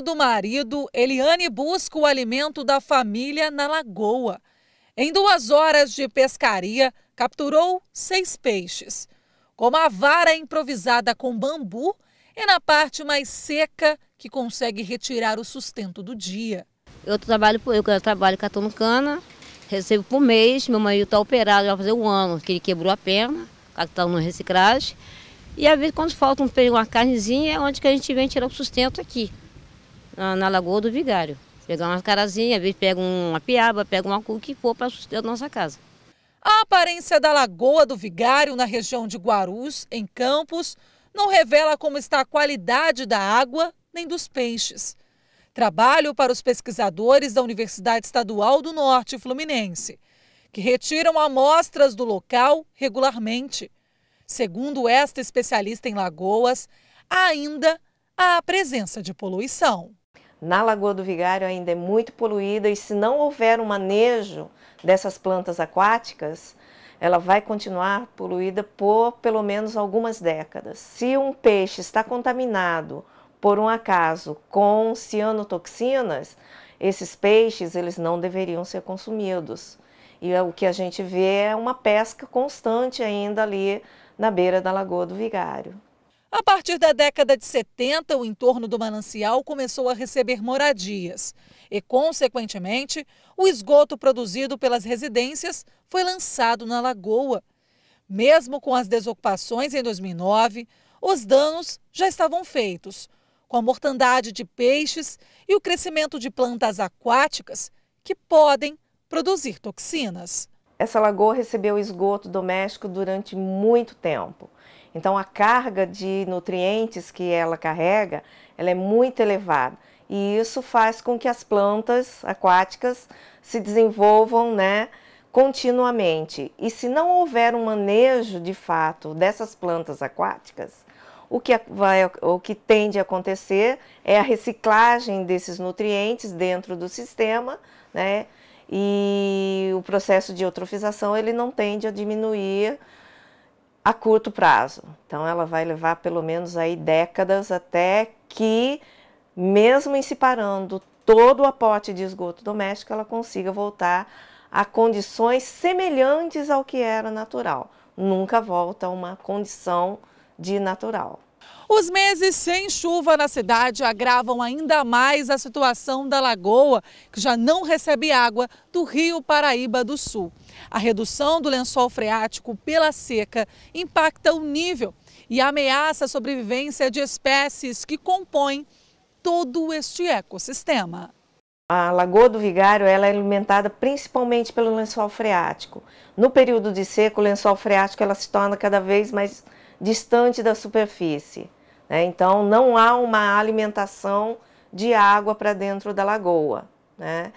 do marido, Eliane busca o alimento da família na lagoa. Em duas horas de pescaria, capturou seis peixes. Com a vara é improvisada com bambu, é na parte mais seca que consegue retirar o sustento do dia. Eu trabalho, eu trabalho catando cana, recebo por mês, meu marido está operado, já fazer um ano que ele quebrou a perna, está no reciclagem. E às vezes quando falta um, uma carnezinha é onde que a gente vem tirar o sustento aqui na, Lagoa do Vigário. Pegar umas carazinhas, ver pega uma piaba, pega uma cu que for para sustentar a nossa casa. A aparência da Lagoa do Vigário na região de Guarus, em Campos, não revela como está a qualidade da água nem dos peixes. Trabalho para os pesquisadores da Universidade Estadual do Norte Fluminense, que retiram amostras do local regularmente. Segundo esta especialista em lagoas, ainda há a presença de poluição na Lagoa do Vigário ainda é muito poluída e se não houver um manejo dessas plantas aquáticas, ela vai continuar poluída por pelo menos algumas décadas. Se um peixe está contaminado por um acaso com cianotoxinas, esses peixes eles não deveriam ser consumidos. E é o que a gente vê é uma pesca constante ainda ali na beira da Lagoa do Vigário. A partir da década de 70, o entorno do manancial começou a receber moradias e, consequentemente, o esgoto produzido pelas residências foi lançado na lagoa. Mesmo com as desocupações em 2009, os danos já estavam feitos, com a mortandade de peixes e o crescimento de plantas aquáticas que podem produzir toxinas. Essa lagoa recebeu esgoto doméstico durante muito tempo. Então a carga de nutrientes que ela carrega, ela é muito elevada. E isso faz com que as plantas aquáticas se desenvolvam, né, continuamente. E se não houver um manejo de fato dessas plantas aquáticas, o que, vai, o que tende a acontecer é a reciclagem desses nutrientes dentro do sistema, né? e o processo de eutrofização ele não tende a diminuir a curto prazo. Então ela vai levar pelo menos aí décadas até que mesmo em separando todo o aporte de esgoto doméstico, ela consiga voltar a condições semelhantes ao que era natural. Nunca volta a uma condição de natural. Os meses sem chuva na cidade agravam ainda mais a situação da lagoa, que já não recebe água do Rio Paraíba do Sul. A redução do lençol freático pela seca impacta o nível e ameaça a sobrevivência de espécies que compõem todo este ecossistema. A Lagoa do Vigário ela é alimentada principalmente pelo lençol freático. No período de seca, o lençol freático ela se torna cada vez mais distante da superfície. Né? Então, não há uma alimentação de água para dentro da lagoa. Né?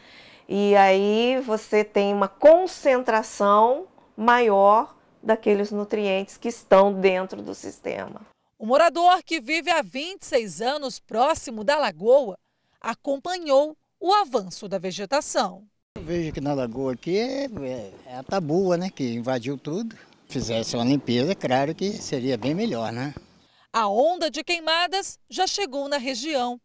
E aí você tem uma concentração maior daqueles nutrientes que estão dentro do sistema. O morador que vive há 26 anos próximo da lagoa acompanhou o avanço da vegetação. Eu vejo que na lagoa aqui é, é, é a tabua, né, que invadiu tudo. Fizesse uma limpeza, claro que seria bem melhor, né? A onda de queimadas já chegou na região.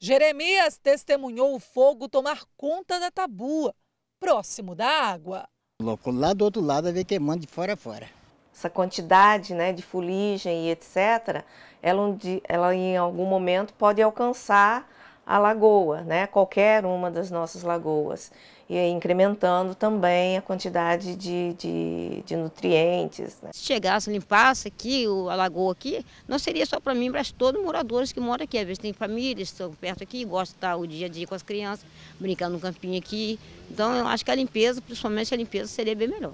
Jeremias testemunhou o fogo tomar conta da tabua, próximo da água. Louco, lá do outro lado veio queimando de fora a fora. Essa quantidade né, de fuligem e etc., ela, ela em algum momento pode alcançar a lagoa, né, qualquer uma das nossas lagoas e incrementando também a quantidade de, de, de nutrientes. Né? Se chegasse, limpasse aqui, o, lagoa aqui, não seria só para mim, mas todos os moradores que moram aqui. Às vezes tem famílias que estão perto aqui, gostam de estar o dia a dia com as crianças, brincando no campinho aqui. Então eu acho que a limpeza, principalmente a limpeza, seria bem melhor.